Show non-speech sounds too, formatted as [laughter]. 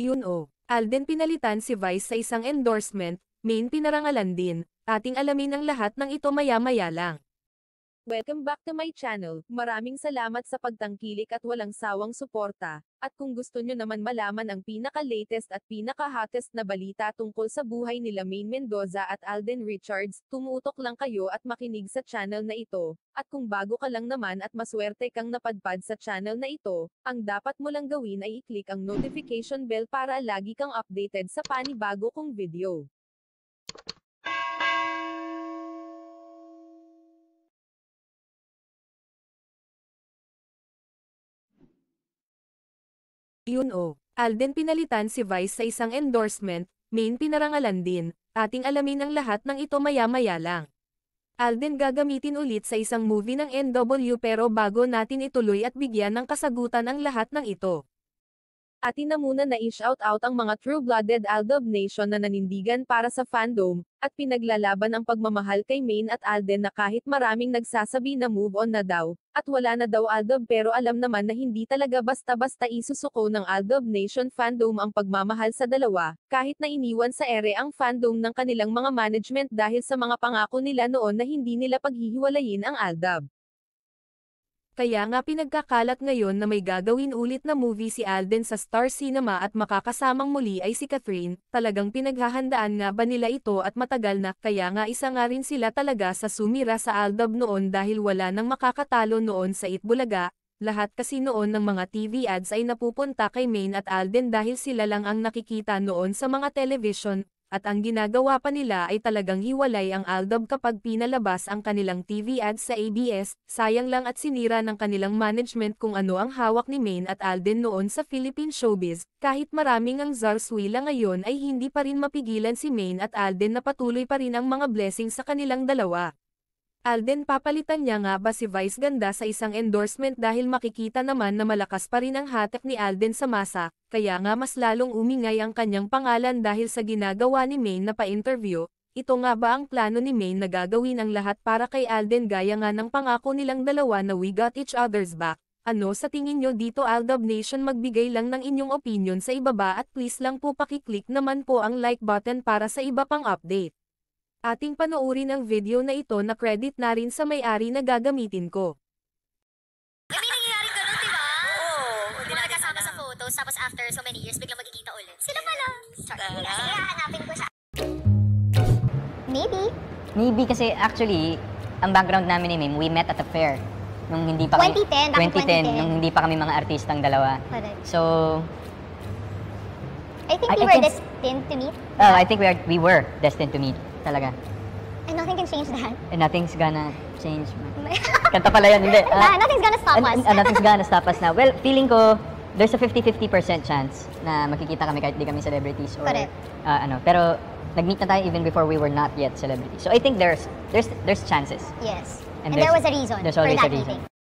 Yun o. Alden pinalitan si Vice sa isang endorsement, main pinarangalan din, ating alamin ang lahat ng ito maya-maya lang. Welcome back to my channel. Maraming salamat sa pagtangkilik at walang sawang suporta. At kung gusto nyo naman malaman ang pinaka-latest at pinaka-hottest na balita tungkol sa buhay nila Maine Mendoza at Alden Richards, tumutok lang kayo at makinig sa channel na ito. At kung bago ka lang naman at maswerte kang napadpad sa channel na ito, ang dapat mo lang gawin ay i-click ang notification bell para lagi kang updated sa panibago kong video. Yun-o. Oh. Alden pinalitan si Vice sa isang endorsement, main pinarangalan din, ating alamin ang lahat ng ito maya-maya lang. Alden gagamitin ulit sa isang movie ng NW pero bago natin ituloy at bigyan ng kasagutan ang lahat ng ito. Atin na muna na i out ang mga true-blooded Aldob Nation na nanindigan para sa fandom, at pinaglalaban ang pagmamahal kay Main at Alden na kahit maraming nagsasabi na move on na daw, at wala na daw Aldab pero alam naman na hindi talaga basta-basta isusuko ng Aldob Nation fandom ang pagmamahal sa dalawa, kahit na iniwan sa ere ang fandom ng kanilang mga management dahil sa mga pangako nila noon na hindi nila paghihiwalayin ang Aldab kaya nga pinagkakalat ngayon na may gagawin ulit na movie si Alden sa Star Cinema at makakasamang muli ay si Catherine, talagang pinaghahandaan nga ba nila ito at matagal na, kaya nga isa nga rin sila talaga sa sumira sa Aldab noon dahil wala nang makakatalo noon sa Itbulaga, lahat kasi noon ng mga TV ads ay napupunta kay Maine at Alden dahil sila lang ang nakikita noon sa mga television, at ang ginagawa pa nila ay talagang hiwalay ang Aldab kapag pinalabas ang kanilang TV ad sa ABS, sayang lang at sinira ng kanilang management kung ano ang hawak ni Maine at Alden noon sa Philippine showbiz, kahit maraming ang zarswila ngayon ay hindi pa rin mapigilan si Maine at Alden na patuloy pa rin ang mga blessing sa kanilang dalawa. Alden papalitan niya nga ba si Vice Ganda sa isang endorsement dahil makikita naman na malakas pa rin ang hatak ni Alden sa masa, kaya nga mas lalong umingay ang kanyang pangalan dahil sa ginagawa ni Maine na pa-interview, ito nga ba ang plano ni Maine na gagawin ang lahat para kay Alden gaya nga ng pangako nilang dalawa na we got each other's back? Ano sa tingin nyo dito Aldab Nation magbigay lang ng inyong opinion sa ibaba at please lang po pakiclick naman po ang like button para sa iba pang update. Ating panoorin ang video na ito na credit na rin sa may-ari na gagamitin ko. May nangyayari ganun, di ba? Oo. Di ba kasama sa photos, tapos after so many years, biglang magkikita ulit. Sila pala. Sorry. Sige, hahanapin ko siya. Maybe. Maybe kasi actually, ang background namin ni Mim, we met at a fair. Nung hindi pa 2010, kami, 2010, 2010, nung hindi pa kami mga artistang dalawa. So, I think we were destined to meet. Oh, I think we, are, we were destined to meet. Talaga. And nothing can change that. And nothing's gonna change. [laughs] Kanta pala yan, hindi. Uh, [laughs] nothing's gonna stop us. uh, nothing's gonna [laughs] stop us now. Well, feeling ko, there's a 50-50% chance na makikita kami kahit di kami celebrities or uh, ano. Pero nag-meet na tayo even before we were not yet celebrities. So I think there's there's there's chances. Yes. And, and there was a reason. There's always for that a reason. Meeting.